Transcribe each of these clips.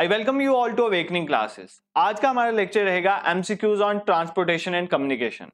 I welcome you all to awakening classes आज का हमारा लेक्चर रहेगा MCQs on transportation and communication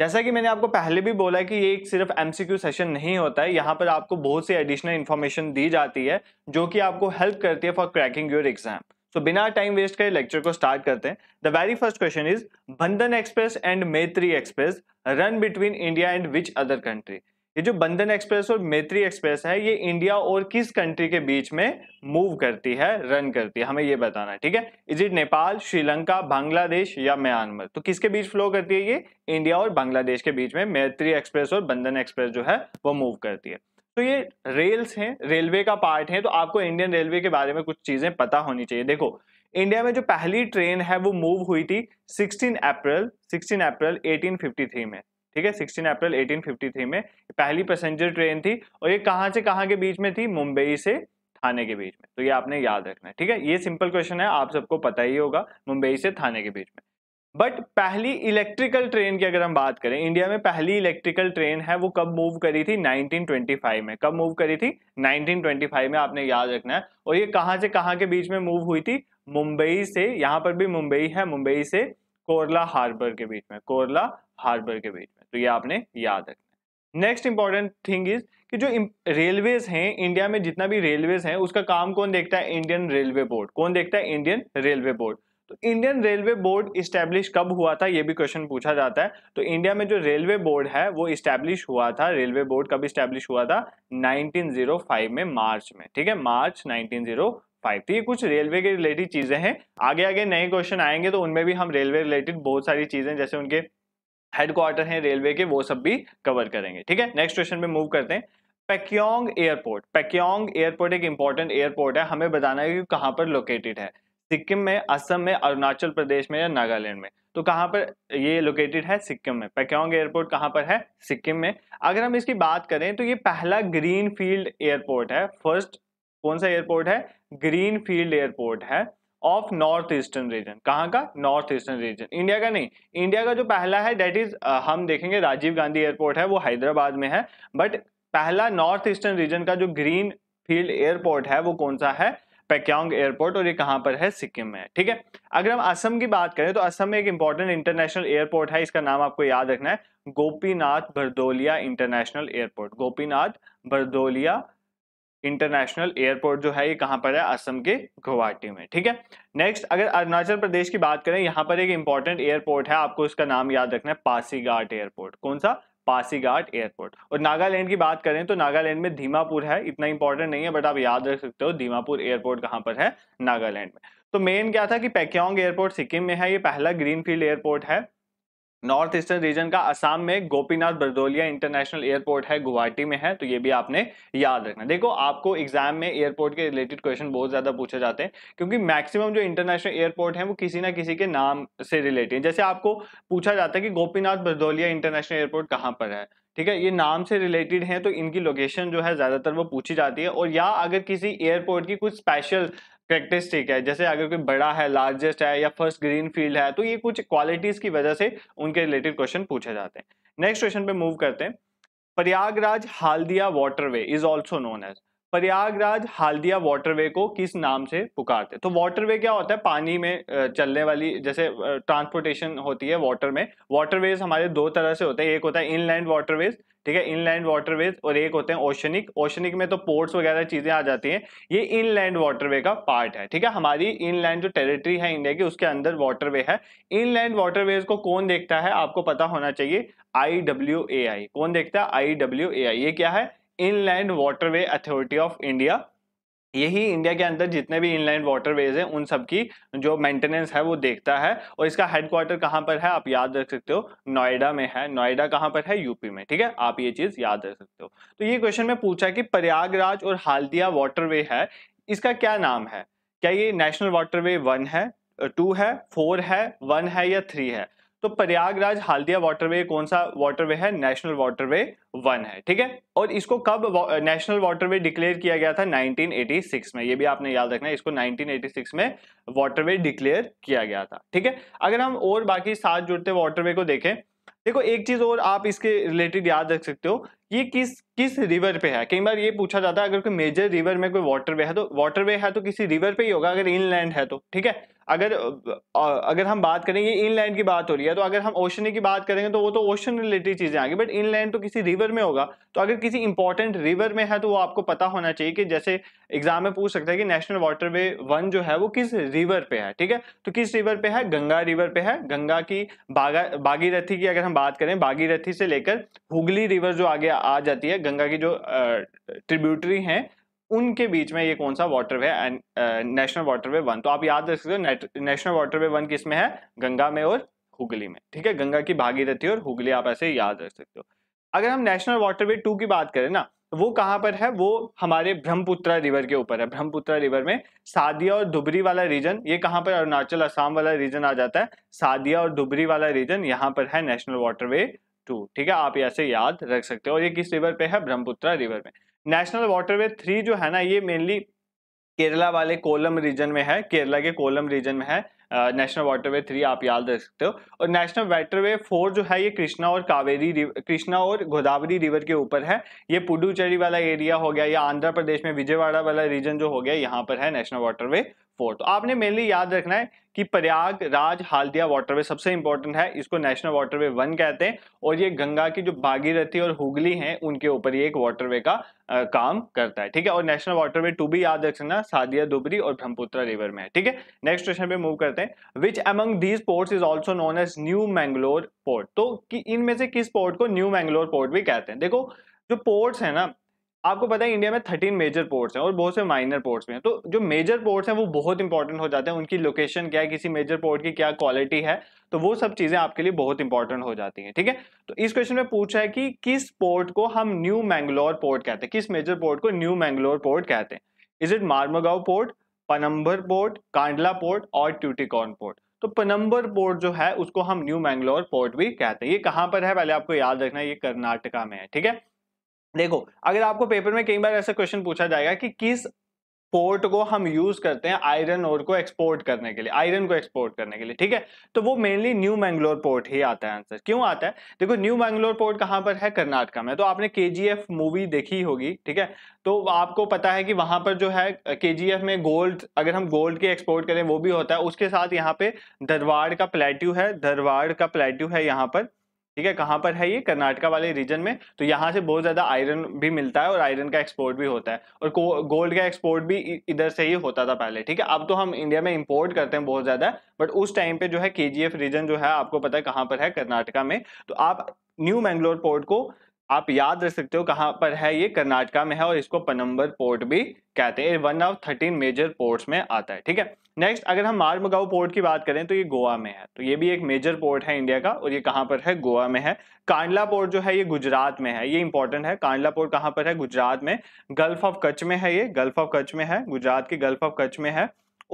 जैसा कि मैंने आपको पहले भी बोला कि ये एक सिर्फ एमसीक्यू सेशन नहीं होता है यहाँ पर आपको बहुत सी एडिशनल इन्फॉर्मेशन दी जाती है जो कि आपको हेल्प करती है for cracking your exam so बिना टाइम वेस्ट करे लेक्चर को स्टार्ट करते हैं the very first question is Bandhan express and Maitri express run between India and which other country ये जो बंधन एक्सप्रेस और मैत्री एक्सप्रेस है ये इंडिया और किस कंट्री के बीच में मूव करती है रन करती है हमें ये बताना है ठीक है इज इट नेपाल श्रीलंका बांग्लादेश या म्यांमार तो किसके बीच फ्लो करती है ये इंडिया और बांग्लादेश के बीच में मैत्री एक्सप्रेस और बंधन एक्सप्रेस जो है वो मूव करती है तो ये रेल्स हैं रेलवे का पार्ट है तो आपको इंडियन रेलवे के बारे में कुछ चीजें पता होनी चाहिए देखो इंडिया में जो पहली ट्रेन है वो मूव हुई थी 16 अप्रैल 16 अप्रैल 1853 में ठीक है 16 अप्रैल 1853 में पहली पैसेंजर ट्रेन थी और ये कहाँ से कहाँ के बीच में थी मुंबई से थाने के बीच में तो ये आपने याद रखना है ठीक है ये सिंपल क्वेश्चन है आप सबको पता ही होगा मुंबई से थाने के बीच में बट पहली इलेक्ट्रिकल ट्रेन की अगर हम बात करें इंडिया में पहली इलेक्ट्रिकल ट्रेन है वो कब मूव करी थी 1925 में कब मूव करी थी 1925 में आपने याद रखना है और ये कहाँ से कहाँ के बीच में मूव हुई थी मुंबई से यहाँ पर भी मुंबई है मुंबई से कोरला हार्बर के बीच में कोरला हार्बर के बीच तो ये आपने याद रखना नेक्स्ट इंपॉर्टेंट थिंग इज कि जो रेलवेज हैं इंडिया में जितना भी रेलवेज हैं उसका काम कौन देखता है इंडियन रेलवे बोर्ड कौन देखता है इंडियन रेलवे बोर्ड तो इंडियन रेलवे बोर्ड इस्टेब्लिश कब हुआ था ये भी क्वेश्चन पूछा जाता है तो इंडिया में जो रेलवे बोर्ड है वो इस्टेब्लिश हुआ था रेलवे बोर्ड कब इस्टेब्लिश हुआ था 1905 में मार्च में ठीक है मार्च 1905 तो ये कुछ रेलवे के रिलेटेड चीजें हैं आगे आगे नए क्वेश्चन आएंगे तो उनमें भी हम रेलवे रिलेटेड बहुत सारी चीजें जैसे उनके हेडक्वार्टर हैं रेलवे के वो सब भी कवर करेंगे ठीक है नेक्स्ट क्वेश्चन में मूव करते हैं पैक्योंग एयरपोर्ट पैक्योंग एयरपोर्ट एक इंपॉर्टेंट एयरपोर्ट है हमें बताना है कि कहाँ पर लोकेटेड है सिक्किम में असम में अरुणाचल प्रदेश में या नागालैंड में तो कहाँ पर ये लोकेटेड है सिक्किम में पैक्योंग एयरपोर्ट कहाँ पर है सिक्किम में अगर हम इसकी बात करें तो ये पहला ग्रीन फील्ड एयरपोर्ट है फर्स्ट कौन सा एयरपोर्ट है ग्रीन फील्ड एयरपोर्ट है ऑफ नॉर्थ ईस्टर्न रीजन कहाँ का नॉर्थ ईस्टर्न रीजन इंडिया का नहीं इंडिया का जो पहला है डेट इज हम देखेंगे राजीव गांधी एयरपोर्ट है वो हैदराबाद में है बट पहला नॉर्थ ईस्टर्न रीजन का जो ग्रीन फील्ड एयरपोर्ट है वो कौन सा है पैक्योंग एयरपोर्ट और ये कहाँ पर है सिक्किम में ठीक है अगर हम असम की बात करें तो असम में एक इंपॉर्टेंट इंटरनेशनल एयरपोर्ट है इसका नाम आपको याद रखना है Gopinath Bordoloi international airport Gopinath Bordoloi international airport जो है ये कहाँ पर है असम के गुवाहाटी में ठीक है नेक्स्ट अगर अरुणाचल प्रदेश की बात करें यहाँ पर एक इंपॉर्टेंट एयरपोर्ट है आपको उसका नाम याद रखना है पासीघाट एयरपोर्ट कौन सा पासीघाट एयरपोर्ट और नागालैंड की बात करें तो नागालैंड में धीमापुर है इतना इंपॉर्टेंट नहीं है बट आप याद रख सकते हो धीमापुर एयरपोर्ट कहाँ पर है नागालैंड में तो मेन क्या था कि पैक्योंग एयरपोर्ट सिक्किम में है ये पहला ग्रीनफील्ड एयरपोर्ट है नॉर्थ ईस्टर्न रीजन का असम में गोपीनाथ बरदोलिया इंटरनेशनल एयरपोर्ट है गुवाहाटी में है तो ये भी आपने याद रखना देखो आपको एग्जाम में एयरपोर्ट के रिलेटेड क्वेश्चन बहुत ज्यादा पूछे जाते हैं क्योंकि मैक्सिमम जो इंटरनेशनल एयरपोर्ट है वो किसी ना किसी के नाम से रिलेटेड जैसे आपको पूछा जाता है कि गोपीनाथ बरदोलिया इंटरनेशनल एयरपोर्ट कहाँ पर है ठीक है ये नाम से रिलेटेड है तो इनकी लोकेशन जो है ज़्यादातर वो पूछी जाती है और या अगर किसी एयरपोर्ट की कुछ स्पेशल करेक्टरिस्टिक है जैसे अगर कोई बड़ा है लार्जेस्ट है या फर्स्ट ग्रीन फील्ड है तो ये कुछ क्वालिटीज की वजह से उनके रिलेटेड क्वेश्चन पूछे जाते हैं नेक्स्ट क्वेश्चन पे मूव करते हैं Prayagraj Haldia waterway is also known as Prayagraj Haldia waterway को किस नाम से पुकारते तो वाटरवे क्या होता है पानी में चलने वाली जैसे ट्रांसपोर्टेशन होती है वाटर में वाटरवेज हमारे दो तरह से होते हैं एक होता है इनलैंड वाटरवेज ठीक है इनलैंड वाटरवेज और एक होते हैं ओशनिक ओशनिक में तो पोर्ट्स वगैरह चीज़ें आ जाती हैं ये इनलैंड वाटरवे का पार्ट है ठीक है हमारी इनलैंड जो टेरिटरी है इंडिया की उसके अंदर वाटरवे है इनलैंड वाटरवेज को कौन देखता है आपको पता होना चाहिए आई डब्ल्यू ए आई कौन देखता है आई डब्ल्यू ए आई ये क्या है inland waterway authority of India यही इंडिया के अंदर जितने भी इनलैंड वाटरवेज हैं उन सब की जो मेंटेनेंस है वो देखता है और इसका हेडक्वार्टर कहाँ पर है आप याद रख सकते हो नोएडा में है नोएडा कहाँ पर है यूपी में ठीक है आप ये चीज़ याद रख सकते हो तो ये क्वेश्चन में पूछा कि प्रयागराज और हाल्दिया वाटरवे है इसका क्या नाम है क्या ये नेशनल वाटरवे वन है टू है फोर है वन है या थ्री है तो प्रयागराज हाल्दिया वाटरवे कौन सा वाटरवे है नेशनल वाटरवे वन है ठीक है और इसको कब नेशनल वाटरवे डिक्लेयर किया गया था 1986 में ये भी आपने याद रखना है इसको 1986 में वाटरवे डिक्लेयर किया गया था ठीक है अगर हम और बाकी सात जुड़ते वाटरवे को देखें देखो एक चीज और आप इसके रिलेटेड याद रख सकते हो ये किस किस रिवर पे है कई बार ये पूछा जाता है अगर कोई मेजर रिवर में कोई वाटर वे है तो वाटर वे है तो किसी रिवर पे ही होगा अगर इनलैंड है तो ठीक है अगर अगर हम बात करेंगे इनलैंड की बात हो रही है तो अगर हम ओशन की बात करेंगे तो वो तो ओशन रिलेटेड चीज़ें आएंगी बट इनलैंड तो किसी रिवर में होगा तो अगर किसी इंपॉर्टेंट रिवर में है तो वो आपको पता होना चाहिए कि जैसे एग्जाम में पूछ सकता है कि नेशनल वाटर वे वन जो है वो किस रिवर पे है ठीक है तो किस रिवर पे है गंगा रिवर पे है गंगा की बागा बागीरथी की अगर हम बात करें बागीरथी से लेकर हुगली रिवर जो आगे आ जाती है गंगा की जो ट्रिब्यूटरी हैं उनके बीच में ये कौन सा waterway way national waterway one तो आप याद रख सकते हो नेशनल वाटरवे वन किस में है गंगा में और हुगली में ठीक है गंगा की भागीरथी और हुगली आप ऐसे याद रख सकते हो अगर हम नेशनल वाटरवे टू की बात करें ना वो कहाँ पर है वो हमारे ब्रह्मपुत्रा रिवर के ऊपर है ब्रह्मपुत्रा रिवर में सादिया और धुबरी वाला रीजन ये कहाँ पर अरुणाचल असम वाला रीजन आ जाता है सादिया और धुबरी वाला रीजन यहाँ पर है नेशनल वाटरवे टू ठीक है आप ऐसे याद रख सकते हो और ये किस रिवर पे है ब्रह्मपुत्रा रिवर में नेशनल वाटरवे थ्री जो है ना ये मेनली केरला वाले कोलम रीजन में है केरला के कोलम रीजन में है नेशनल वाटरवे थ्री आप याद रख सकते हो और नेशनल वाटरवे फोर जो है ये कृष्णा और कावेरी कृष्णा और गोदावरी रिवर के ऊपर है ये पुडुचेरी वाला एरिया हो गया या आंध्र प्रदेश में विजयवाड़ा वाला रीजन जो हो गया यहाँ पर है नेशनल वाटरवे फोर तो आपने मेनली याद रखना है कि प्रयाग राज हाल्दिया वाटरवे सबसे इंपॉर्टेंट है इसको नेशनल वाटरवे वन कहते हैं और ये गंगा की जो भागीरथी और हुगली हैं उनके ऊपर ये एक वाटरवे का आ, काम करता है ठीक है और नेशनल वाटरवे टू भी याद रखना सादिया दुबरी और ब्रह्मपुत्र रिवर में है ठीक है नेक्स्ट क्वेश्चन पे मूव करते हैं which among these ports is also known as new Mangalore port तो इनमें से किस पोर्ट को न्यू मैंगलोर पोर्ट भी कहते हैं देखो जो पोर्ट्स है ना आपको पता है इंडिया में थर्टीन मेजर पोर्ट्स हैं और बहुत से माइनर पोर्ट्स भी हैं तो जो मेजर पोर्ट्स हैं वो बहुत इंपॉर्टेंट हो जाते हैं उनकी लोकेशन क्या है किसी मेजर पोर्ट की क्या क्वालिटी है तो वो सब चीज़ें आपके लिए बहुत इंपॉर्टेंट हो जाती हैं ठीक है तो इस क्वेश्चन में पूछा है कि किस पोर्ट को हम न्यू मैंगलोर पोर्ट कहते हैं किस मेजर पोर्ट को न्यू मैंगलोर पोर्ट कहते हैं is it Marmagao port Panambur port Kandla port और ट्यूटिकॉन पोर्ट तो पनम्बर पोर्ट जो है उसको हम न्यू मैंगलोर पोर्ट भी कहते हैं ये कहाँ पर है पहले आपको याद रखना है ये कर्नाटका में है ठीक है देखो अगर आपको पेपर में कई बार ऐसा क्वेश्चन पूछा जाएगा कि किस पोर्ट को हम यूज करते हैं आयरन ओर को एक्सपोर्ट करने के लिए आयरन को एक्सपोर्ट करने के लिए ठीक है तो वो मेनली न्यू मैंगलोर पोर्ट ही आता है आंसर क्यों आता है देखो न्यू मैंगलोर पोर्ट कहाँ पर है कर्नाटका में तो आपने के मूवी देखी होगी ठीक है तो आपको पता है कि वहां पर जो है के में गोल्ड अगर हम गोल्ड के एक्सपोर्ट करें वो भी होता है उसके साथ यहाँ पे धरवाड़ का प्लेट्यू है धरवाड़ का प्लेट्यू है यहाँ पर ठीक है कहाँ पर है ये कर्नाटका वाले रीजन में तो यहाँ से बहुत ज़्यादा आयरन भी मिलता है और आयरन का एक्सपोर्ट भी होता है और गोल्ड का एक्सपोर्ट भी इधर से ही होता था पहले ठीक है अब तो हम इंडिया में इम्पोर्ट करते हैं बहुत ज़्यादा बट उस टाइम पे जो है के रीजन जो है आपको पता है कहाँ पर है कर्नाटका में तो आप न्यू मैंगलोर पोर्ट को आप याद रख सकते हो कहाँ पर है ये कर्नाटका में है और इसको पनम्बर पोर्ट भी कहते हैं one of thirteen major ports में आता है ठीक है नेक्स्ट अगर हम मारमगाव पोर्ट की बात करें तो ये गोवा में है तो ये भी एक मेजर पोर्ट है इंडिया का और ये कहाँ पर है गोवा में है कांडला पोर्ट जो है ये गुजरात में है ये इंपॉर्टेंट है कांडला पोर्ट कहाँ पर है गुजरात में गल्फ ऑफ कच्छ में है ये गल्फ ऑफ कच्छ में है गुजरात के गल्फ ऑफ कच्छ में है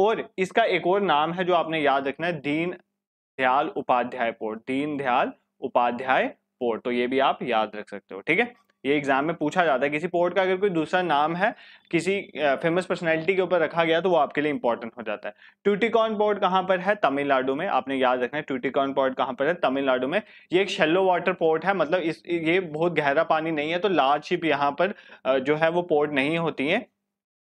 और इसका एक और नाम है जो आपने याद रखना है दीन दयाल उपाध्याय पोर्ट दीन दयाल उपाध्याय पोर्ट तो ये भी आप याद रख सकते हो ठीक है ये एग्जाम में पूछा जाता है किसी पोर्ट का अगर कोई दूसरा नाम है किसी फेमस पर्सनैलिटी के ऊपर रखा गया तो वो आपके लिए इंपॉर्टेंट हो जाता है ट्यूटिकॉन पोर्ट कहाँ पर है तमिलनाडु में आपने याद रखना है ट्यूटिकॉन पोर्ट कहाँ पर है तमिलनाडु में ये एक शेलो वाटर पोर्ट है मतलब इस ये बहुत गहरा पानी नहीं है तो लार्ज शिप यहाँ पर जो है वो पोर्ट नहीं होती है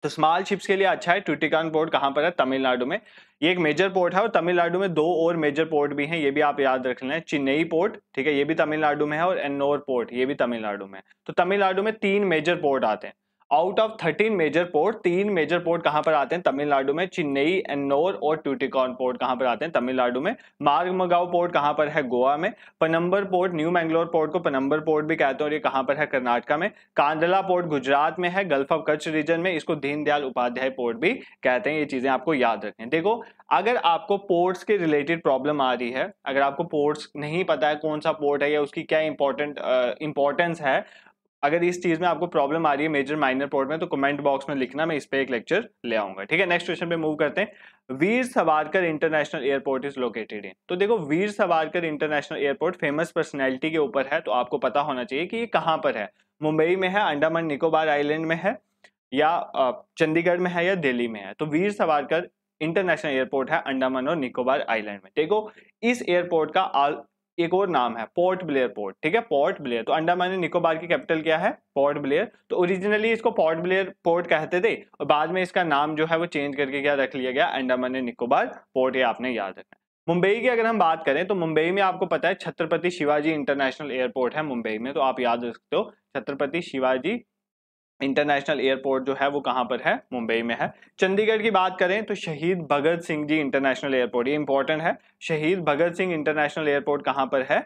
तो स्मॉल शिप्स के लिए अच्छा है ट्यूटिकॉन पोर्ट कहाँ पर है तमिलनाडु में ये एक मेजर पोर्ट है और तमिलनाडु में दो और मेजर पोर्ट भी हैं ये भी आप याद रख लें चेन्नई पोर्ट ठीक है ये भी तमिलनाडु में है और एन्नोर पोर्ट ये भी तमिलनाडु में तो तमिलनाडु में तीन मेजर पोर्ट आते हैं out of thirteen major port तीन मेजर पोर्ट कहां पर आते हैं तमिलनाडु में चेन्नई एन्नोर और ट्यूटिकॉन पोर्ट कहां पर आते हैं तमिलनाडु में मार्गमगाव पोर्ट कहां पर है गोवा में Panambur port new Mangalore port को पनम्बर पोर्ट भी कहते हैं और ये कहां पर है कर्नाटका में कांदला पोर्ट गुजरात में है गल्फ ऑफ कच्छ रीजन में इसको दीनदयाल उपाध्याय पोर्ट भी कहते हैं ये चीज़ें आपको याद रखें देखो अगर आपको पोर्ट्स के रिलेटेड प्रॉब्लम आ रही है अगर आपको पोर्ट्स नहीं पता है कौन सा पोर्ट है या उसकी क्या इंपॉर्टेंट इंपॉर्टेंस है अगर इस चीज में आपको प्रॉब्लम आ रही है मेजर माइनर पोर्ट में तो कमेंट बॉक्स में लिखना मैं इस पर एक लेक्चर ले आऊंगा ठीक है नेक्स्ट क्वेश्चन पे मूव करते हैं Veer Savarkar international airport is located in तो देखो Veer Savarkar international airport famous personality के ऊपर है तो आपको पता होना चाहिए कि ये कहाँ पर है मुंबई में है अंडमान निकोबार आइलैंड में है या चंडीगढ़ में है या दिल्ली में है तो वीर सवारकर इंटरनेशनल एयरपोर्ट है अंडमान और निकोबार आइलैंड में देखो इस एयरपोर्ट का एक और नाम है पोर्ट ब्लेयर पोर्ट ठीक है पोर्ट ब्लेयर तो अंडमान निकोबार की कैपिटल क्या है पोर्ट ब्लेयर तो ओरिजिनली इसको पोर्ट ब्लेयर पोर्ट कहते थे और बाद में इसका नाम जो है वो चेंज करके क्या रख लिया गया अंडमान निकोबार पोर्ट ये आपने याद रखना मुंबई की अगर हम बात करें तो मुंबई में आपको पता है छत्रपति शिवाजी इंटरनेशनल एयरपोर्ट है मुंबई में तो आप याद रख सकते हो छत्रपति शिवाजी इंटरनेशनल एयरपोर्ट जो है वो कहाँ पर है मुंबई में है चंडीगढ़ की बात करें तो शहीद भगत सिंह जी इंटरनेशनल एयरपोर्ट ये इंपॉर्टेंट है शहीद भगत सिंह इंटरनेशनल एयरपोर्ट कहाँ पर है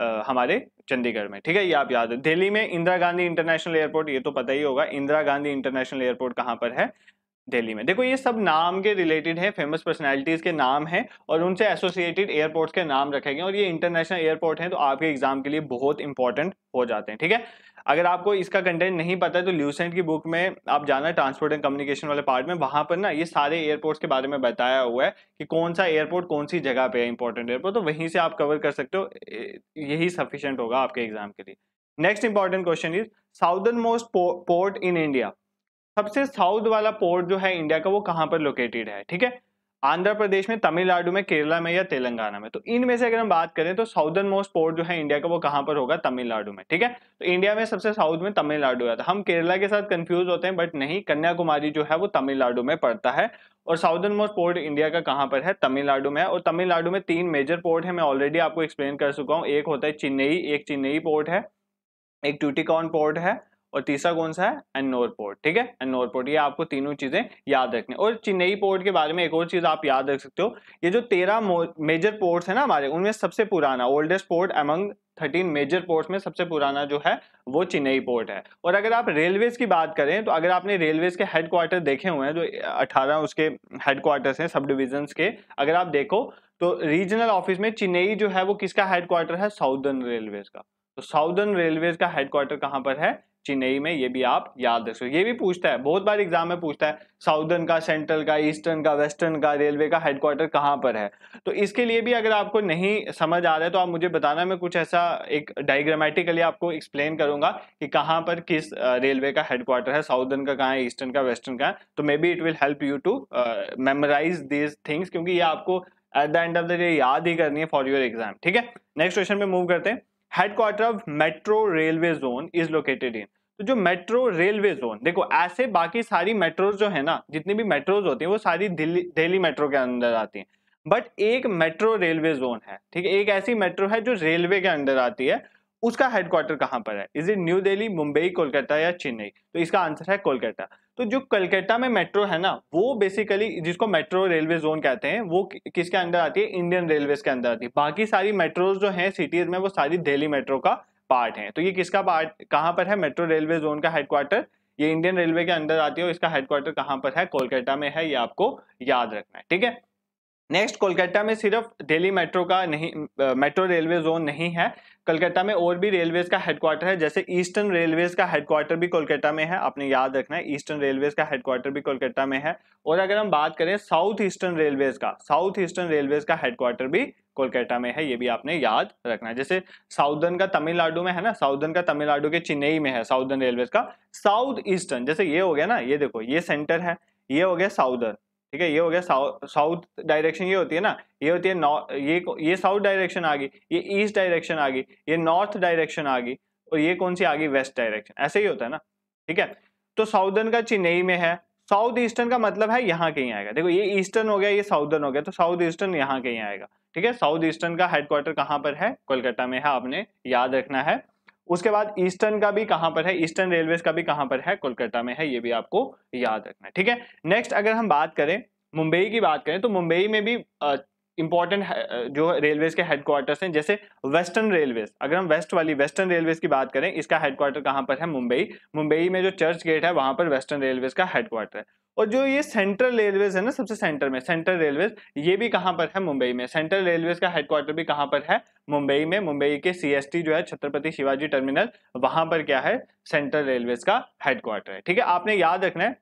आ, हमारे चंडीगढ़ में ठीक है ये आप याद दिल्ली में इंदिरा गांधी इंटरनेशनल एयरपोर्ट ये तो पता ही होगा इंदिरा गांधी इंटरनेशनल एयरपोर्ट कहाँ पर है दिल्ली में देखो ये सब नाम के रिलेटेड है फेमस पर्सनालिटीज़ के नाम हैं और उनसे एसोसिएटेड एयरपोर्ट्स के नाम रखे गए और ये इंटरनेशनल एयरपोर्ट हैं तो आपके एग्जाम के लिए बहुत इंपॉर्टेंट हो जाते हैं ठीक है अगर आपको इसका कंटेंट नहीं पता है तो ल्यूसेंट की बुक में आप जाना ट्रांसपोर्ट एंड कम्युनिकेशन वाले पार्ट में वहाँ पर ना ये सारे एयरपोर्ट्स के बारे में बताया हुआ है कि कौन सा एयरपोर्ट कौन सी जगह पे है इंपॉर्टेंट एयरपोर्ट तो वहीं से आप कवर कर सकते हो यही सफिशेंट होगा आपके एग्जाम के लिए next important question is southern most port in India सबसे साउथ वाला पोर्ट जो है इंडिया का वो कहाँ पर लोकेटेड है ठीक है आंध्र प्रदेश में तमिलनाडु में केरला में या तेलंगाना में तो इनमें से अगर हम बात करें तो साउदर्न मोस्ट पोर्ट जो है इंडिया का वो कहाँ पर होगा तमिलनाडु में ठीक है तो इंडिया में सबसे साउथ में तमिलनाडु आता है हम केरला के साथ कंफ्यूज होते हैं बट नहीं कन्याकुमारी जो है वो तमिलनाडु में पड़ता है और साउदर्न मोस्ट पोर्ट इंडिया का कहाँ पर है तमिलनाडु में है और तमिलनाडु में तीन मेजर पोर्ट है मैं ऑलरेडी आपको एक्सप्लेन कर चुका हूँ एक होता है चेन्नई एक चेन्नई पोर्ट है एक ट्यूटिकॉन पोर्ट है और तीसरा कौन सा है एनोर पोर्ट ठीक है एनोर पोर्ट ये आपको तीनों चीज़ें याद रखनी और चेन्नई पोर्ट के बारे में एक और चीज़ आप याद रख सकते हो ये जो तेरह मेजर पोर्ट्स है ना हमारे उनमें सबसे पुराना oldest port among thirteen major ports में सबसे पुराना जो है वो चेन्नई पोर्ट है और अगर आप रेलवेज की बात करें तो अगर आपने रेलवेज के हेड क्वार्टर देखे हुए हैं जो 18 उसके हेड हैं सब डिविजन्स के अगर आप देखो तो रीजनल ऑफिस में चेन्नई जो है वो किसका हेड क्वार्टर है साउदर्न रेलवेज का तो साउदर्न रेलवेज का हेडक्वार्टर कहाँ पर है चेन्नई में ये भी आप याद रख सकते ये भी पूछता है बहुत बार एग्जाम में पूछता है साउदर्न का सेंट्रल का ईस्टर्न का वेस्टर्न का रेलवे का हेडक्वार्टर कहाँ पर है तो इसके लिए भी अगर आपको नहीं समझ आ रहा है तो आप मुझे बताना मैं कुछ ऐसा एक डायग्रामेटिकली आपको एक्सप्लेन करूंगा कि कहाँ पर किस रेलवे का हेडक्वार्टर है साउदर्न का कहाँ है ईस्टर्न का वेस्टर्न का है तो maybe it will help you to memorize these things क्योंकि ये आपको at the end of the day याद ही करनी है फॉर योर एग्जाम ठीक है नेक्स्ट क्वेश्चन में मूव करते हैं headquarter of metro railway zone is located in तो जो मेट्रो रेलवे जोन देखो ऐसे बाकी सारी मेट्रो जो है ना जितनी भी मेट्रोज होती हैं वो सारी दिल्ली दिल्ली मेट्रो के अंदर आती हैं बट एक मेट्रो रेलवे जोन है ठीक है एक ऐसी मेट्रो है जो रेलवे के अंदर आती है उसका हेडक्वार्टर कहाँ पर है is it New Delhi Mumbai Kolkata या चेन्नई तो इसका आंसर है कोलकाता तो जो कलकत्ता में मेट्रो है ना वो बेसिकली जिसको मेट्रो रेलवे जोन कहते हैं वो किसके अंदर आती है इंडियन रेलवे के अंदर आती है बाकी सारी मेट्रोज जो हैं सिटीज में वो सारी दिल्ली मेट्रो का पार्ट है तो ये किसका पार्ट कहाँ पर है मेट्रो रेलवे जोन का हेडक्वार्टर ये इंडियन रेलवे के अंदर आती है और इसका हेडक्वार्टर कहाँ पर है कोलकाता में है ये आपको याद रखना है ठीक है नेक्स्ट कोलकाता में सिर्फ दिल्ली मेट्रो का नहीं मेट्रो रेलवे जोन नहीं है कलकत्ता में और भी रेलवेज का हेडक्वार्टर है जैसे ईस्टर्न रेलवेज का हेडक्वार्टर भी कोलकाता में है आपने याद रखना है ईस्टर्न रेलवेज का हेडक्वार्टर भी कोलकाता में है और अगर हम बात करें साउथ ईस्टर्न रेलवेज का साउथ ईस्टर्न रेलवेज का हेडक्वार्टर भी कोलकाता में है ये भी आपने याद रखना है जैसे साउदर्न का तमिलनाडु में है ना साउदर्न का तमिलनाडु के चेन्नई में है साउदर्न रेलवेज का साउथ ईस्टर्न जैसे ये हो गया ना ये देखो ये सेंटर है ये हो गया साउदर्न ठीक है ये हो गया साउथ डायरेक्शन ये होती है ना ये होती है ये ये साउथ डायरेक्शन आ गई ये ईस्ट डायरेक्शन आ गई ये नॉर्थ डायरेक्शन आ गई और ये कौन सी आ गई वेस्ट डायरेक्शन ऐसे ही होता है ना ठीक है तो साउदर्न का चेन्नई में है साउथ ईस्टर्न का मतलब है यहाँ कहीं आएगा देखो ये ईस्टर्न हो गया ये साउदर्न हो गया तो साउथ ईस्टर्न यहाँ कहीं आएगा ठीक है साउथ ईस्टर्न का हेडक्वार्टर कहाँ पर है कोलकाता में है आपने याद रखना है उसके बाद ईस्टर्न का भी कहां पर है ईस्टर्न रेलवे का भी कहां पर है कोलकाता में है ये भी आपको याद रखना है ठीक है नेक्स्ट अगर हम बात करें मुंबई की बात करें तो मुंबई में भी इंपॉर्टेंट uh, जो रेलवेज के हेडक्वार्टर्स हैं जैसे वेस्टर्न रेलवेज अगर हम वेस्ट वाली वेस्टर्न रेलवेज की बात करें इसका हेडक्वार्टर कहाँ पर है मुंबई मुंबई में जो चर्च गेट है वहाँ पर वेस्टर्न रेलवेज का हेडक्वार्टर है और जो ये सेंट्रल रेलवेज है ना सबसे सेंटर में सेंट्रल रेलवेज ये भी कहाँ पर है मुंबई में सेंट्रल रेलवेज का हेडक्वार्टर भी कहाँ पर है मुंबई में मुंबई के सीएसटी जो है छत्रपति शिवाजी टर्मिनल वहाँ पर क्या है सेंट्रल रेलवेज का हेडक्वार्टर है ठीक है आपने याद रखना है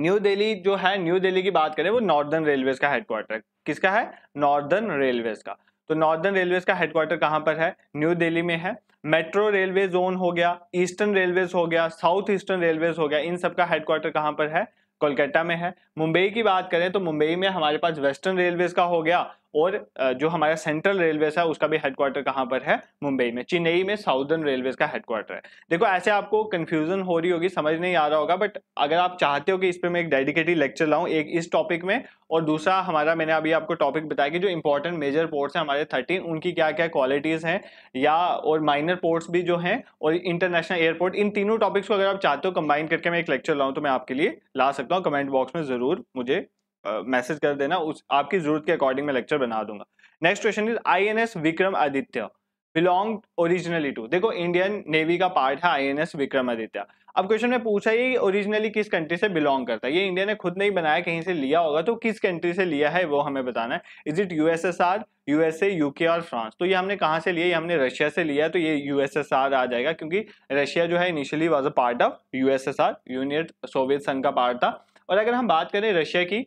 न्यू दिल्ली जो है न्यू दिल्ली की बात करें वो नॉर्दर्न रेलवेज का हेडक्वार्टर है किसका है नॉर्दर्न रेलवेज का तो नॉर्दर्न रेलवे का हेडक्वार्टर कहां पर है न्यू दिल्ली में है मेट्रो रेलवे जोन हो गया ईस्टर्न रेलवे हो गया साउथ ईस्टर्न रेलवे हो गया इन सब का हेडक्वार्टर कहां पर है कोलकाता में है मुंबई की बात करें तो मुंबई में हमारे पास वेस्टर्न रेलवेज का हो गया और जो हमारा सेंट्रल रेलवेज है उसका भी हेडक्वार्टर कहाँ पर है मुंबई में चेन्नई में साउदर्न रेलवेज का हेडक्वार्टर है देखो ऐसे आपको कन्फ्यूजन हो रही होगी समझ नहीं आ रहा होगा बट अगर आप चाहते हो कि इस पर मैं एक डेडिकेटेड लेक्चर लाऊँ एक इस टॉपिक में और दूसरा हमारा मैंने अभी आपको टॉपिक बताया कि जो इंपॉर्टेंट मेजर पोर्ट्स हैं हमारे थर्टीन उनकी क्या क्या क्वालिटीज़ हैं या और माइनर पोर्ट्स भी जो हैं और इंटरनेशनल एयरपोर्ट इन तीनों टॉपिक्स को अगर आप चाहते हो कंबाइन करके मैं एक लेक्चर लाऊँ तो मैं आपके लिए ला सकता हूँ कमेंट बॉक्स में ज़रूर मुझे मैसेज कर देना उस आपकी जरूरत के अकॉर्डिंग मैं लेक्चर बना दूंगा next question is S Vikram Aditya belong originally to देखो इंडियन नेवी का पार्ट है आई विक्रम आदित्य अब क्वेश्चन में पूछा ये ओरिजिनली किस कंट्री से बिलोंग करता है ये इंडिया ने खुद नहीं बनाया कहीं से लिया होगा तो किस कंट्री से लिया है वो हमें बताना है is it USSR USA UK और फ्रांस तो ये हमने कहाँ से लिया ये हमने रशिया से लिया तो ये यूएसएसआर आ जाएगा क्योंकि रशिया जो है initially was a part of USSR union Soviet संघ का पार्ट था और अगर हम बात करें रशिया की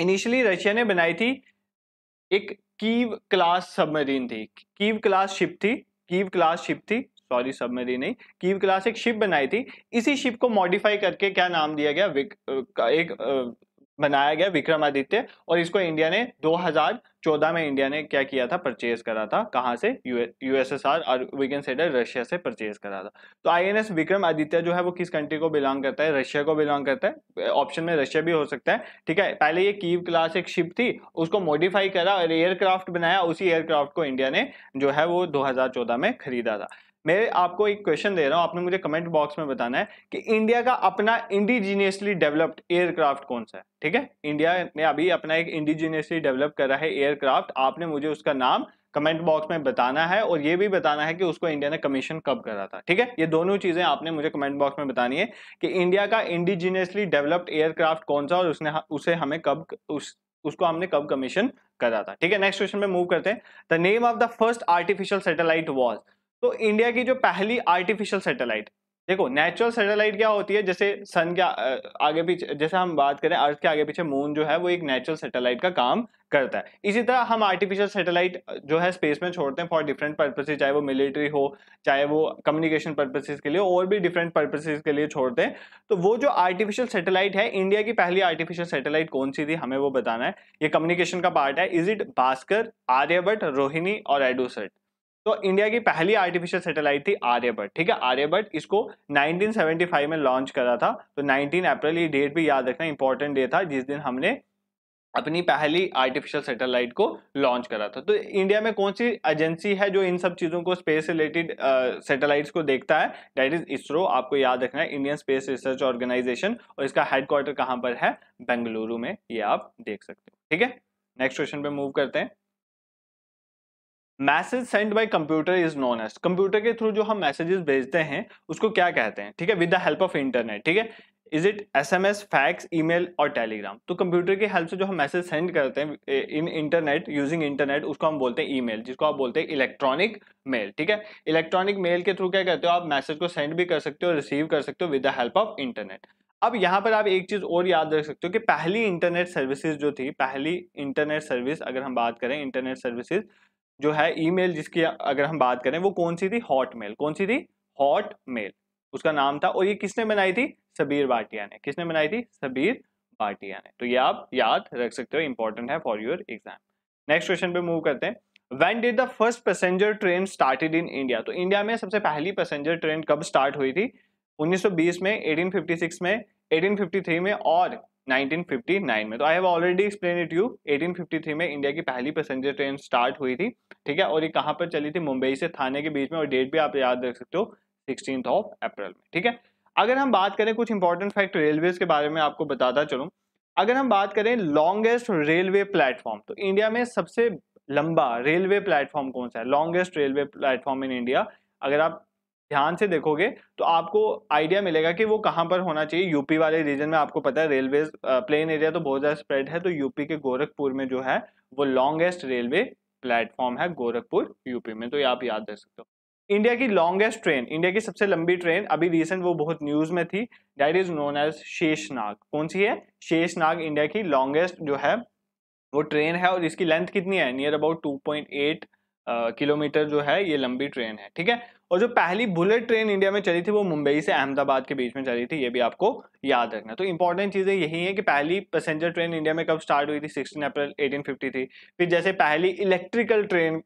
इनिशियली रशिया ने बनाई थी एक कीव क्लास सबमरीन थी कीव क्लास शिप थी कीव क्लास शिप थी सॉरी सबमरीन नहीं कीव क्लास एक शिप बनाई थी इसी शिप को मॉडिफाई करके क्या नाम दिया गया विक, एक बनाया गया विक्रमादित्य और इसको इंडिया ने 2014 में इंडिया ने क्या किया था परचेज करा था कहाँ से यूएसएसआर और विगन सेडर रशिया से परचेज करा था तो आईएनएस विक्रमादित्य जो है वो किस कंट्री को बिलोंग करता है रशिया को बिलोंग करता है ऑप्शन में रशिया भी हो सकता है ठीक है पहले ये कीव क्लास एक शिप थी उसको मॉडिफाई करा और एयरक्राफ्ट बनाया उसी एयरक्राफ्ट को इंडिया ने जो है वो दो में खरीदा था मैं आपको एक क्वेश्चन दे रहा हूँ आपने मुझे कमेंट बॉक्स में बताना है कि इंडिया का अपना इंडिजीनियसली डेवलप्ड एयरक्राफ्ट कौन सा है ठीक है इंडिया ने अभी अपना एक इंडिजीनियसली डेवलप करा है एयरक्राफ्ट आपने मुझे उसका नाम कमेंट बॉक्स में बताना है और ये भी बताना है कि उसको इंडिया ने कमीशन कब करा था ठीक है ये दोनों चीज़ें आपने मुझे कमेंट बॉक्स में बतानी है कि इंडिया का इंडिजीनियसली डेवलप्ड एयरक्राफ्ट कौन सा और उसने उसे हमें कब उस उसको हमने कब कमीशन करा था ठीक है नेक्स्ट क्वेश्चन में मूव करते हैं the name of the first artificial satellite was तो इंडिया की जो पहली आर्टिफिशियल सैटेलाइट देखो नेचुरल सैटेलाइट क्या होती है जैसे सन के आगे पीछे जैसे हम बात करें अर्थ के आगे पीछे मून जो है वो एक नेचुरल सैटेलाइट का काम करता है इसी तरह हम आर्टिफिशियल सैटेलाइट जो है स्पेस में छोड़ते हैं फॉर डिफरेंट पर्पसेज चाहे वो मिलिट्री हो चाहे वो कम्युनिकेशन पर्पसेज के लिए और भी डिफरेंट पर्पसेज के लिए छोड़ते हैं तो वो जो आर्टिफिशियल सैटेलाइट है इंडिया की पहली आर्टिफिशियल सैटेलाइट कौन सी थी हमें वो बताना है ये कम्युनिकेशन का पार्ट है इज इट भास्कर आर्यभट रोहिणी और एडोसेट तो इंडिया की पहली आर्टिफिशियल सैटेलाइट थी आर्यभट ठीक है आर्यभट इसको 1975 में लॉन्च करा था तो 19 अप्रैल ये डेट भी याद रखना इंपॉर्टेंट डे था जिस दिन हमने अपनी पहली आर्टिफिशियल सैटेलाइट को लॉन्च करा था तो इंडिया में कौन सी एजेंसी है जो इन सब चीज़ों को स्पेस रिलेटेड सैटेलाइट्स को देखता है डैट इज इसरो आपको याद रखना है इंडियन स्पेस रिसर्च ऑर्गेनाइजेशन और इसका हेडक्वार्टर कहाँ पर है बेंगलुरु में ये आप देख सकते हो ठीक है नेक्स्ट क्वेश्चन पे मूव करते हैं message send by computer is known as computer के थ्रू जो हम मैसेजेस भेजते हैं उसको क्या कहते हैं ठीक है with the help of internet ठीक है is it S M S fax email और टेलीग्राम तो कंप्यूटर की हेल्प से जो हम मैसेज सेंड करते हैं इन इंटरनेट यूजिंग इंटरनेट उसको हम बोलते हैं ई मेल जिसको आप बोलते हैं इलेक्ट्रॉनिक मेल ठीक है इलेक्ट्रॉनिक मेल के थ्रू क्या करते हो आप मैसेज को सेंड भी कर सकते हो रिसीव कर सकते हो with the help of internet अब यहाँ पर आप एक चीज़ और याद रख सकते हो कि पहली इंटरनेट सर्विसेज जो थी पहली इंटरनेट सर्विस अगर हम बात करें इंटरनेट सर्विसेज जो है ईमेल जिसकी अगर हम बात करें वो कौन सी थी हॉट कौन सी थी हॉट मेल उसका नाम था और ये किसने बनाई थी सबीर भाटिया ने किसने बनाई थी सबीर भाटिया ने तो ये आप याद रख सकते हो इंपॉर्टेंट है for your exam next question पे मूव करते हैं when did the first passenger train started in India तो इंडिया में सबसे पहली पैसेंजर ट्रेन कब स्टार्ट हुई थी 1920 में 1856 में 1853 में और 1959 में तो I have already explain it you 1853 में इंडिया की पहली पैसेंजर ट्रेन स्टार्ट हुई थी ठीक है और ये कहाँ पर चली थी मुंबई से थाने के बीच में और डेट भी आप याद रख सकते हो सिक्सटीन ऑफ अप्रैल में ठीक है अगर हम बात करें कुछ इंपॉर्टेंट फैक्ट रेलवेज के बारे में आपको बताता चलूँ अगर हम बात करें लॉन्गेस्ट रेलवे प्लेटफॉर्म तो इंडिया में सबसे लंबा रेलवे प्लेटफॉर्म कौन सा है longest railway platform in India अगर आप ध्यान से देखोगे तो आपको आइडिया मिलेगा कि वो कहाँ पर होना चाहिए यूपी वाले रीजन में आपको पता है रेलवे प्लेन एरिया तो बहुत ज़्यादा स्प्रेड है तो यूपी के गोरखपुर में जो है वो लॉन्गेस्ट रेलवे प्लेटफॉर्म है गोरखपुर यूपी में तो ये आप याद रख सकते हो इंडिया की लॉन्गेस्ट ट्रेन इंडिया की सबसे लंबी ट्रेन अभी रिसेंट वो बहुत न्यूज में थी that is known as Sheshnag कौन सी है शेषनाग इंडिया की लॉन्गेस्ट जो है वो ट्रेन है और इसकी लेंथ कितनी है नियर अबाउट एट किलोमीटर जो है ये लंबी ट्रेन है ठीक है और जो पहली बुलेट ट्रेन इंडिया में चली थी वो मुंबई से अहमदाबाद के बीच में चली थी ये भी आपको याद रखना तो इंपॉर्टेंट चीज़ें यही है कि पहली पैसेंजर ट्रेन इंडिया में कब स्टार्ट हुई थी सिक्सटीन अप्रैल एटीन 1853 फिर जैसे पहली इलेक्ट्रिकल ट्रेन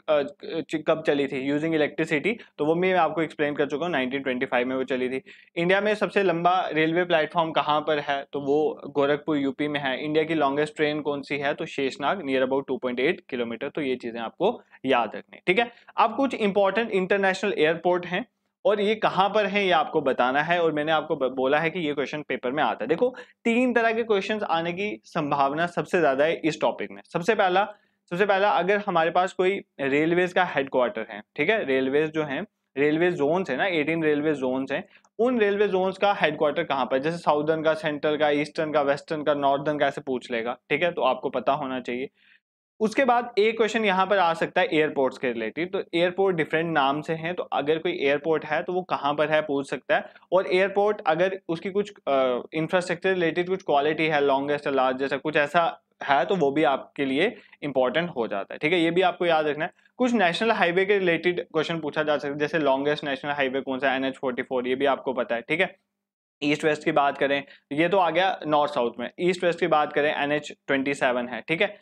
कब चली थी यूजिंग इलेक्ट्रिसिटी तो वो मैं आपको एक्सप्लेन कर चुका हूँ नाइनटीन में वो चली थी इंडिया में सबसे लंबा रेलवे प्लेटफॉर्म कहाँ पर है तो वो गोरखपुर यूपी में है इंडिया की लॉन्गेस्ट ट्रेन कौन सी है तो Sheshnag near about two kilometer तो ये चीज़ें आपको याद रखनी ठीक है अब कुछ इंपॉर्टेंट इंटरनेशनल एयरपोर्ट पोर्ट हैं और ये कहाँ पर है ये आपको बताना है और मैंने आपको बोला है कि ये क्वेश्चन पेपर में आता है देखो तीन तरह के क्वेश्चंस आने की संभावना सबसे ज़्यादा है इस टॉपिक में सबसे पहला सबसे पहला अगर हमारे पास कोई रेलवेज का हेडक्वार्टर है ठीक है रेलवेज जो है रेलवे जोन्स है ना एटीन रेलवे जोन्स हैं उन रेलवे जोन्स का हेडक्वार्टर कहाँ पर जैसे साउदर्न का सेंट्रल का ईस्टर्न का वेस्टर्न का नॉर्दर्न का ऐसे पूछ लेगा ठीक है तो आपको पता होना चाहिए उसके बाद एक क्वेश्चन यहाँ पर आ सकता है एयरपोर्ट्स के रिलेटेड तो एयरपोर्ट डिफरेंट नाम से हैं तो अगर कोई एयरपोर्ट है तो वो कहाँ पर है पूछ सकता है और एयरपोर्ट अगर उसकी कुछ इंफ्रास्ट्रक्चर रिलेटेड कुछ क्वालिटी है लॉन्गेस्ट लार्ज जैसा कुछ ऐसा है तो वो भी आपके लिए इंपॉर्टेंट हो जाता है ठीक है ये भी आपको याद रखना है कुछ नेशनल हाईवे के रिलेटेड क्वेश्चन पूछा जा सकता है जैसे लॉन्गेस्ट नेशनल हाईवे कौन सा एन एच फोर्टी फोर ये भी आपको पता है ठीक है ईस्ट वेस्ट की बात करें ये तो आ गया नॉर्थ साउथ में ईस्ट वेस्ट की बात करें एन एच ट्वेंटी सेवन है ठीक है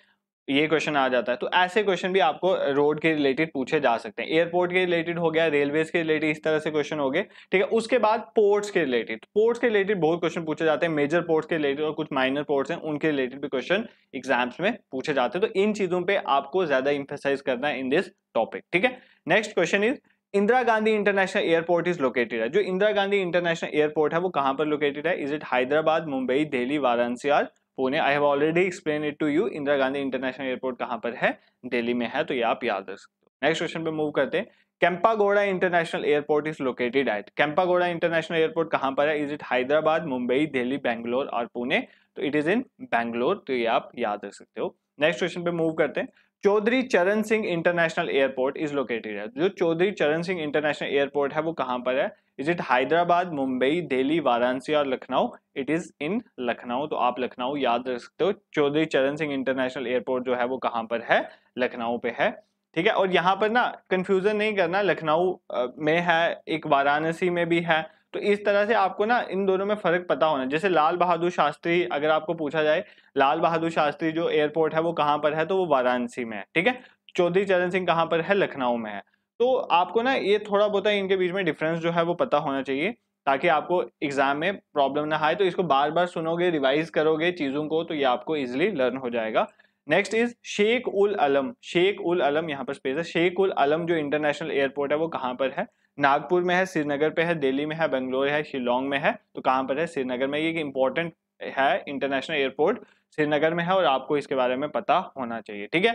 ये क्वेश्चन आ जाता है तो ऐसे क्वेश्चन भी आपको रोड के रिलेटेड पूछे जा सकते हैं एयरपोर्ट के रिलेटेड हो गया रेलवेज के रिलेटेड इस तरह से क्वेश्चन हो गए ठीक है उसके बाद पोर्ट्स के रिलेटेड पोर्ट्स के रिलेटेड बहुत क्वेश्चन पूछे जाते हैं मेजर पोर्ट्स के रिलेटेड और कुछ माइनर पोर्ट्स हैं उनके रिलेटेड भी क्वेश्चन एग्जाम्स में पूछे जाते हैं तो इन चीज़ों पर आपको ज़्यादा इंफेसाइज करना है इन दिस टॉपिक ठीक है next question is Indira Gandhi international airport is located है जो इंदिरा गांधी इंटरनेशनल एयरपोर्ट है वो कहां पर लोकेटेड है इज इट हैदराबाद मुंबई दिल्ली वाराणसी और Pune I have already explain it to you Indira Gandhi international airport कहाँ पर है दिल्ली में है तो ये आप याद रख सकते हो नेक्स्ट क्वेश्चन पे मूव करते हैं Kempegowda international airport is located at Kempegowda international airport कहाँ पर है इज इट हैदराबाद मुंबई दिल्ली बैंगलोर और पुणे तो इट इज इन बैंगलोर तो ये आप याद रख सकते हो नेक्स्ट क्वेश्चन पे मूव करते हैं Chaudhary Charan Singh international airport is located है जो चौधरी चरण सिंह इंटरनेशनल एयरपोर्ट है वो कहाँ पर है इज इट हैदराबाद मुंबई दिल्ली वाराणसी और Lucknow it is in Lucknow तो आप लखनऊ याद रख सकते हो चौधरी चरण सिंह इंटरनेशनल एयरपोर्ट जो है वो कहाँ पर है लखनऊ पे है ठीक है और यहाँ पर ना कंफ्यूजन नहीं करना लखनऊ में है एक वाराणसी में भी है तो इस तरह से आपको ना इन दोनों में फ़र्क पता होना जैसे लाल बहादुर शास्त्री अगर आपको पूछा जाए लाल बहादुर शास्त्री जो एयरपोर्ट है वो कहाँ पर है तो वो वाराणसी में है ठीक है चौधरी चरण सिंह कहाँ पर है लखनऊ में है तो आपको ना ये थोड़ा बहुत इनके बीच में डिफरेंस जो है वो पता होना चाहिए ताकि आपको एग्जाम में प्रॉब्लम ना आए तो इसको बार बार सुनोगे रिवाइज करोगे चीज़ों को तो ये आपको इजिली लर्न हो जाएगा नेक्स्ट इज शेख उल अलम शेख उल अलम यहाँ पर स्पेस है शेख उल अलम जो इंटरनेशनल एयरपोर्ट है वो कहाँ पर है नागपुर में है श्रीनगर पे है दिल्ली में है बेंगलोर है शिलोंग में है तो कहाँ पर है श्रीनगर में ये एक इंपॉर्टेंट है इंटरनेशनल एयरपोर्ट श्रीनगर में है और आपको इसके बारे में पता होना चाहिए ठीक है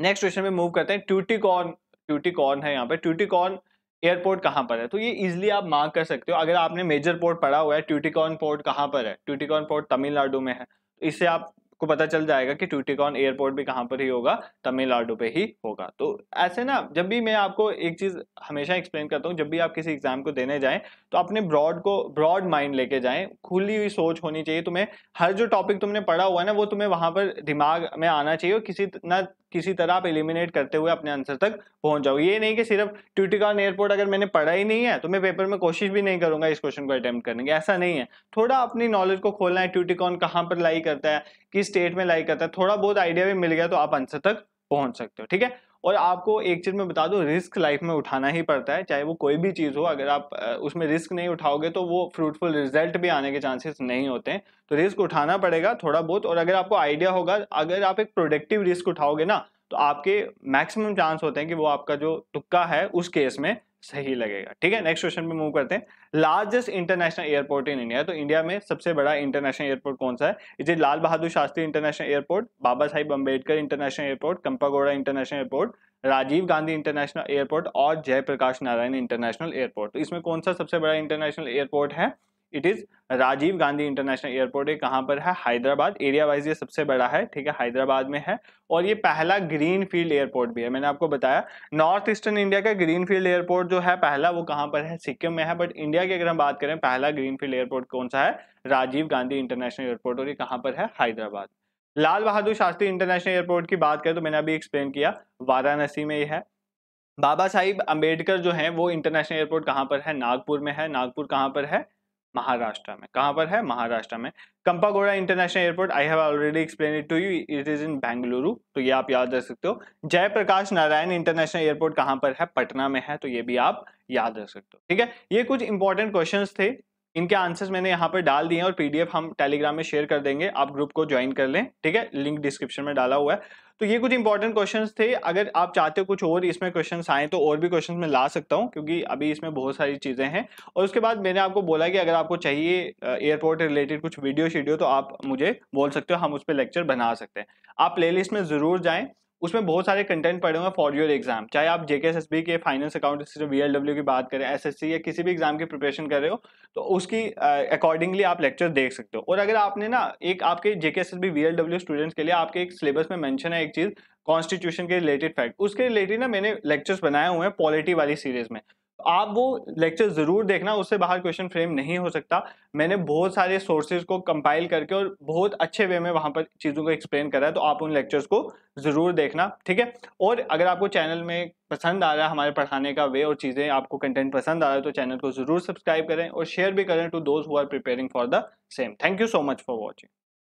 नेक्स्ट क्वेश्चन में मूव करते हैं ट्यूटिकॉर्न कॉर्न है यहाँ ट्यूटी ट्यूटिकॉर्न एयरपोर्ट कहाँ पर है तो ये इजिली आप मार्क कर सकते हो अगर आपने मेजर पोर्ट पढ़ा हुआ है ट्यूटिकॉर्न पोर्ट कहाँ पर है ट्यूटिकॉर्न पोर्ट तमिलनाडु में है तो इससे आप को पता चल जाएगा कि ट्यूटिकॉन एयरपोर्ट भी कहाँ पर ही होगा तमिलनाडु पे ही होगा तो ऐसे ना जब भी मैं आपको एक चीज़ हमेशा एक्सप्लेन करता हूँ जब भी आप किसी एग्जाम को देने जाए तो अपने ब्रॉड को ब्रॉड माइंड लेके जाए खुली हुई सोच होनी चाहिए तुम्हें हर जो टॉपिक तुमने पढ़ा हुआ है ना वो तुम्हें वहाँ पर दिमाग में आना चाहिए और किसी ना किसी तरह आप एलिमिनेट करते हुए अपने आंसर तक पहुंच जाओ ये नहीं कि सिर्फ ट्यूटिकॉन एयरपोर्ट अगर मैंने पढ़ा ही नहीं है तो मैं पेपर में कोशिश भी नहीं करूंगा इस क्वेश्चन को अटैम्प्ट करने की ऐसा नहीं है थोड़ा अपनी नॉलेज को खोलना है ट्यूटिकॉन कहाँ पर लाई करता है किस स्टेट में लाई करता है थोड़ा बहुत आइडिया भी मिल गया तो आप आंसर तक पहुंच सकते हो ठीक है और आपको एक चीज़ में बता दूँ रिस्क लाइफ में उठाना ही पड़ता है चाहे वो कोई भी चीज़ हो अगर आप उसमें रिस्क नहीं उठाओगे तो वो फ्रूटफुल रिजल्ट भी आने के चांसेस नहीं होते हैं तो रिस्क उठाना पड़ेगा थोड़ा बहुत और अगर आपको आइडिया होगा अगर आप एक प्रोडक्टिव रिस्क उठाओगे ना तो आपके मैक्सिमम चांस होते हैं कि वो आपका जो तुक्का है उस केस में सही लगेगा ठीक है नेक्स्ट क्वेश्चन पे मूव करते हैं largest international airport in India तो इंडिया में सबसे बड़ा इंटरनेशनल एयरपोर्ट कौन सा है इसे Lal Bahadur Shastri international airport Baba Sahib Ambedkar international airport Kempegowda international airport Rajiv Gandhi international airport और जयप्रकाश नारायण इंटरनेशनल एयरपोर्ट तो इसमें कौन सा सबसे बड़ा इंटरनेशनल एयरपोर्ट है it is Rajiv Gandhi international airport ये कहाँ पर है हैदराबाद एरिया वाइज ये सबसे बड़ा है ठीक है हैदराबाद में है और ये पहला ग्रीन फील्ड एयरपोर्ट भी है मैंने आपको बताया नॉर्थ ईस्टर्न इंडिया का ग्रीन फील्ड एयरपोर्ट जो है पहला वो कहाँ पर है सिक्किम में है बट इंडिया की अगर हम बात करें पहला ग्रीन फील्ड एयरपोर्ट कौन सा है राजीव गांधी इंटरनेशनल एयरपोर्ट और ये कहाँ पर है हैदराबाद लाल बहादुर शास्त्री इंटरनेशनल एयरपोर्ट की बात करें तो मैंने अभी एक्सप्लेन किया वाराणसी में ये है बाबा साहिब अम्बेडकर जो है वो इंटरनेशनल एयरपोर्ट कहाँ पर है नागपुर में है नागपुर कहाँ पर है महाराष्ट्र में कहाँ पर है महाराष्ट्र में Kempegowda international airport I have already explain it to you it is in Bengaluru तो ये आप याद रख सकते हो जयप्रकाश नारायण इंटरनेशनल एयरपोर्ट कहाँ पर है पटना में है तो ये भी आप याद रख सकते हो ठीक है ये कुछ इंपॉर्टेंट क्वेश्चन थे इनके आंसर्स मैंने यहाँ पर डाल दिए हैं और पीडीएफ हम टेलीग्राम में शेयर कर देंगे आप ग्रुप को ज्वाइन कर लें ठीक है लिंक डिस्क्रिप्शन में डाला हुआ है तो ये कुछ इंपॉर्टेंट क्वेश्चन थे अगर आप चाहते हो कुछ और इसमें क्वेश्चन आए तो और भी क्वेश्चन मैं ला सकता हूँ क्योंकि अभी इसमें बहुत सारी चीज़ें हैं और उसके बाद मैंने आपको बोला कि अगर आपको चाहिए एयरपोर्ट रिलेटेड कुछ वीडियो शीडियो तो आप मुझे बोल सकते हो हम उस पर लेक्चर बना सकते हैं आप प्ले में ज़रूर जाए उसमें बहुत सारे कंटेंट पड़े हुए फॉर योर एग्जाम चाहे आप जेके एस एस बी के finance account V L W की बात करें एस एस सी या किसी भी एग्जाम की प्रिपरेशन कर रहे हो तो उसकी अकॉर्डिंगली uh, आप लेक्चर देख सकते हो और अगर आपने ना एक आपके JK S S B V L W students के लिए आपके एक सिलेबस में मैंशन है एक चीज़ कॉन्स्टिट्यूशन के रिलेटेड फैक्ट उसके रिलेटेड ना मैंने लेक्चर्स बनाए हुए हैं पॉलिटी वाली सीरीज में आप वो लेक्चर ज़रूर देखना उससे बाहर क्वेश्चन फ्रेम नहीं हो सकता मैंने बहुत सारे सोर्सेज को कंपाइल करके और बहुत अच्छे वे में वहाँ पर चीज़ों को एक्सप्लेन करा है तो आप उन लेक्चर्स को ज़रूर देखना ठीक है और अगर आपको चैनल में पसंद आ रहा है हमारे पढ़ाने का वे और चीज़ें आपको कंटेंट पसंद आ रहा है तो चैनल को ज़रूर सब्सक्राइब करें और शेयर भी करें to those who are preparing for the same thank you so much for watching